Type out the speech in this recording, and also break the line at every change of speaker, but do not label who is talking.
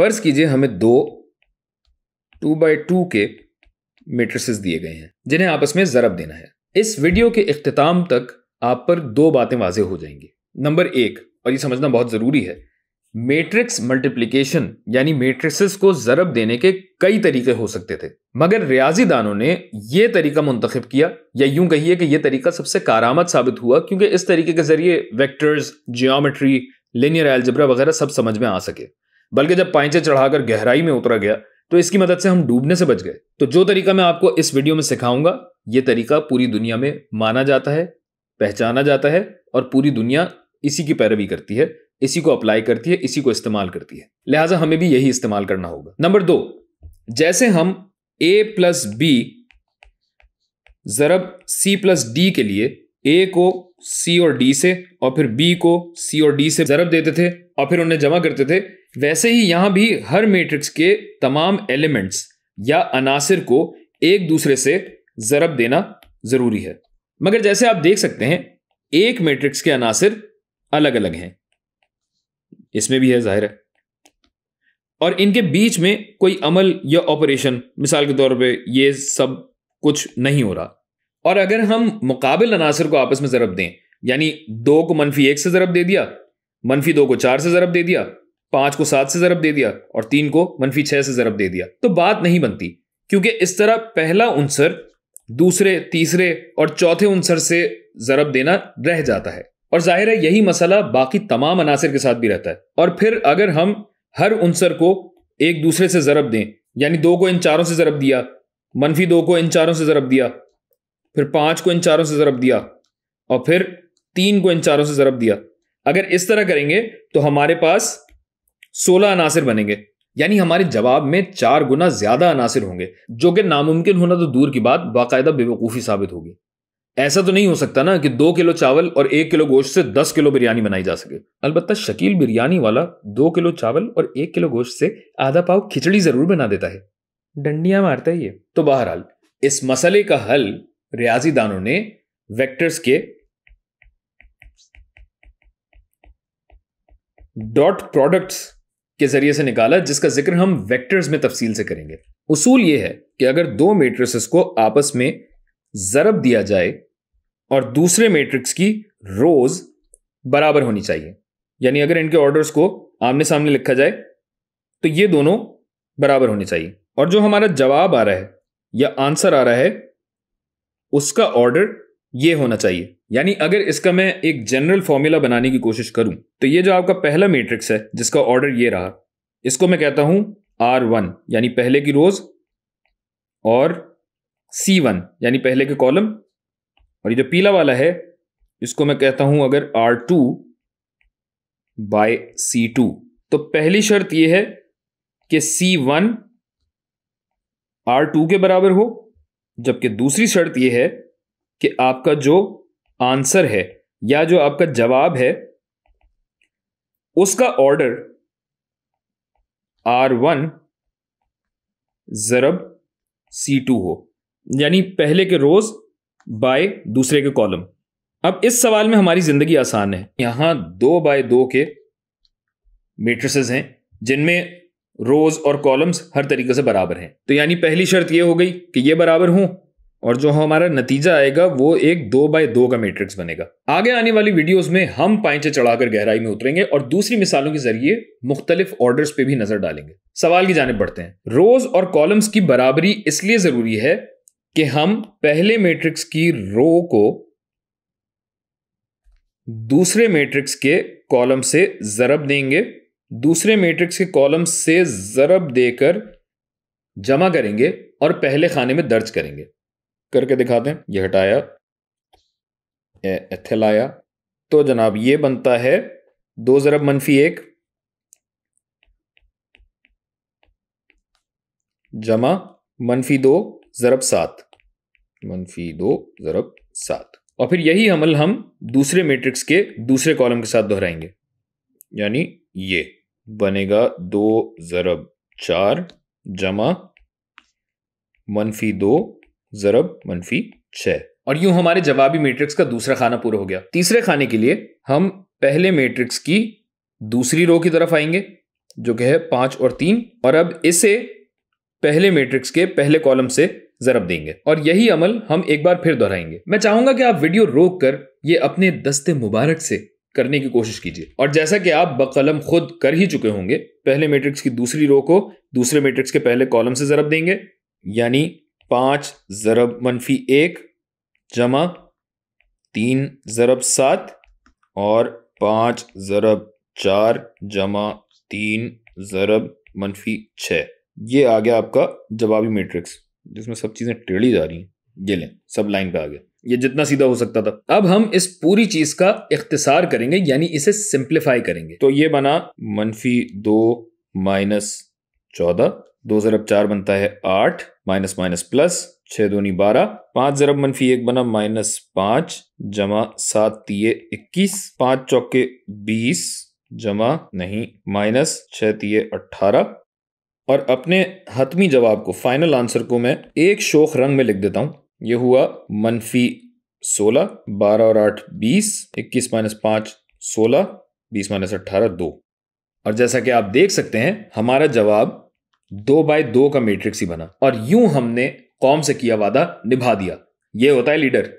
फर्ज कीजिए हमें दो टू बाई टू के मेट्रिसेस दिए गए हैं जिन्हें आपस में ज़रब देना है इस वीडियो के अख्ताम तक आप पर दो बातें वाजे हो जाएंगी नंबर एक और ये समझना बहुत ज़रूरी है मैट्रिक्स मल्टीप्लिकेशन यानी मेट्रिस को ज़रब देने के कई तरीके हो सकते थे मगर रियाजी दानों ने यह तरीका मुंतखब किया या यूं कहिए कि यह तरीका सबसे कारामद साबित हुआ क्योंकि इस तरीके के जरिए वेक्टर्स जियोमेट्री लिनियर एल्जब्रा वगैरह सब समझ में आ सके बल्कि जब पाइचे चढ़ाकर गहराई में उतरा गया तो इसकी मदद से हम डूबने से बच गए तो जो तरीका मैं आपको इस वीडियो में सिखाऊंगा ये तरीका पूरी दुनिया में माना जाता है पहचाना जाता है और पूरी दुनिया इसी की पैरवी करती है इसी को अप्लाई करती है इसी को इस्तेमाल करती है लिहाजा हमें भी यही इस्तेमाल करना होगा नंबर दो जैसे हम ए प्लस बी जरब सी प्लस डी के लिए ए को सी और डी से और फिर बी को सी और डी से जरब देते थे और फिर उन्हें जमा करते थे वैसे ही यहां भी हर मैट्रिक्स के तमाम एलिमेंट्स या अनासिर को एक दूसरे से ज़रब देना ज़रूरी है मगर जैसे आप देख सकते हैं एक मैट्रिक्स के अनासिर अलग अलग हैं इसमें भी है जाहिर है और इनके बीच में कोई अमल या ऑपरेशन मिसाल के तौर पे ये सब कुछ नहीं हो रहा और अगर हम मुकाबिल अनासर को आपस में ज़रब दें यानी दो को मनफी एक से ज़रब दे दिया मनफी दो को चार से ज़रब दे दिया पांच को सात से जरब दे दिया और तीन को मनफी छह से जरब दे दिया तो बात नहीं बनती क्योंकि इस तरह पहला उनसर दूसरे तीसरे और चौथे उनसर से जरब देना रह जाता है और जाहिर है यही मसला बाकी तमाम अनासर के साथ भी रहता है और फिर अगर हम हर उनसर को एक दूसरे से जरब दें यानी दो को इन चारों से जरब दिया मनफी दो को इन चारों से जरब दिया फिर पांच को इन चारों से जरब दिया और फिर तीन को इन चारों से जरब दिया अगर इस तरह करेंगे तो हमारे पास सोलह अनासर बनेंगे यानी हमारे जवाब में चार गुना ज्यादा अनासर होंगे जो कि नामुमकिन होना तो दूर की बात बाकायदा बेवकूफ़ी साबित होगी ऐसा तो नहीं हो सकता ना कि दो किलो चावल और एक किलो गोश्त से दस किलो बिरयानी बनाई जा सके अलबत्त शकील बिरयानी वाला दो किलो चावल और एक किलो गोश्त से आधा पाव खिचड़ी जरूर बना देता है डंडियां मारता ही है तो बहरहाल इस मसले का हल रियाजी दानों ने वेक्टर्स के डॉट प्रोडक्ट्स के जरिए से निकाला जिसका जिक्र हम वेक्टर्स में तफसील से करेंगे उसूल ये है कि अगर दो मेट्रिसेस को आपस में ज़रब दिया जाए और दूसरे मैट्रिक्स की रोज बराबर होनी चाहिए यानी अगर इनके ऑर्डर्स को आमने सामने लिखा जाए तो ये दोनों बराबर होने चाहिए और जो हमारा जवाब आ रहा है या आंसर आ रहा है उसका ऑर्डर ये होना चाहिए यानी अगर इसका मैं एक जनरल फॉर्मूला बनाने की कोशिश करूं तो ये जो आपका पहला मैट्रिक्स है जिसका ऑर्डर ये रहा इसको मैं कहता हूं आर वन यानी पहले की रोज और सी वन यानी पहले के कॉलम और ये जो पीला वाला है इसको मैं कहता हूं अगर R two by C two तो पहली शर्त यह है कि सी वन आर टू के बराबर हो जबकि दूसरी शर्त यह है कि आपका जो आंसर है या जो आपका जवाब है उसका ऑर्डर आर वन ज़रब सी टू हो यानी पहले के रोज़ बाय दूसरे के कॉलम अब इस सवाल में हमारी ज़िंदगी आसान है यहां दो बाय दो के मेट्रिसेस हैं जिनमें रोज़ और कॉलम्स हर तरीके से बराबर हैं तो यानी पहली शर्त ये हो गई कि ये बराबर हूं और जो हमारा नतीजा आएगा वो एक दो बाय दो का मैट्रिक्स बनेगा आगे आने वाली वीडियोस में हम पाइचे चढ़ाकर गहराई में उतरेंगे और दूसरी मिसालों के जरिए मुख्तलिफ ऑर्डर्स पे भी नजर डालेंगे सवाल की जानब बढ़ते हैं रोज और कॉलम्स की बराबरी इसलिए जरूरी है कि हम पहले मेट्रिक्स की रो को दूसरे मेट्रिक्स के कॉलम से जरब देंगे दूसरे मेट्रिक्स के कॉलम से जरब देकर जमा करेंगे और पहले खाने में दर्ज करेंगे करके दिखाते हैं ये हटाया एथेल आया तो जनाब ये बनता है दो ज़रब मनफी एक जमा मनफी दो ज़रब सात मनफी दो ज़रब सात और फिर यही अमल हम दूसरे मैट्रिक्स के दूसरे कॉलम के साथ दोहराएंगे यानी ये बनेगा दो ज़रब चार जमा मनफी दो ज़रब मनफी छः और यूं हमारे जवाबी मैट्रिक्स का दूसरा खाना पूरा हो गया तीसरे खाने के लिए हम पहले मैट्रिक्स की दूसरी रो की तरफ आएंगे जो कि है पांच और तीन और अब इसे पहले मैट्रिक्स के पहले कॉलम से जरब देंगे और यही अमल हम एक बार फिर दोहराएंगे मैं चाहूंगा कि आप वीडियो रोक कर ये अपने दस्ते मुबारक से करने की कोशिश कीजिए और जैसा कि आप बकलम खुद कर ही चुके होंगे पहले मैट्रिक्स की दूसरी रो को दूसरे मैट्रिक्स के पहले कॉलम से जरब देंगे यानी पाँच ज़रब मनफी एक जमा तीन ज़रब सात और पाँच ज़रब चार जमा तीन ज़रब मनफी छः ये आ गया आपका जवाबी मैट्रिक्स जिसमें सब चीज़ें टेढ़ी जा रही हैं ये लें सब लाइन पे आ गया ये जितना सीधा हो सकता था अब हम इस पूरी चीज का इख्तिसार करेंगे यानी इसे सिंप्लीफाई करेंगे तो ये बना मनफी दो माइनस चौदह दो जरब चार बनता है आठ माइनस माइनस प्लस छः दूनी बारह पाँच जरब मनफी एक बना माइनस पाँच जमा सात तीय इक्कीस पाँच चौके बीस जमा नहीं माइनस छः तीय अट्ठारह और अपने हतमी जवाब को फाइनल आंसर को मैं एक शोख रंग में लिख देता हूँ यह हुआ मनफी सोलह बारह और आठ बीस इक्कीस माइनस पाँच सोलह बीस माइनस अट्ठारह दो और जैसा कि आप देख सकते हैं हमारा जवाब दो बाय दो का मैट्रिक्स ही बना और यूं हमने कॉम से किया वादा निभा दिया ये होता है लीडर